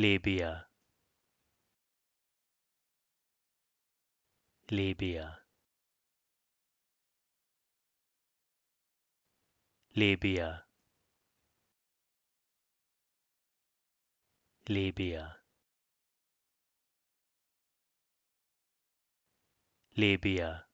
Libya, Libya, Libya, Libya, Libya.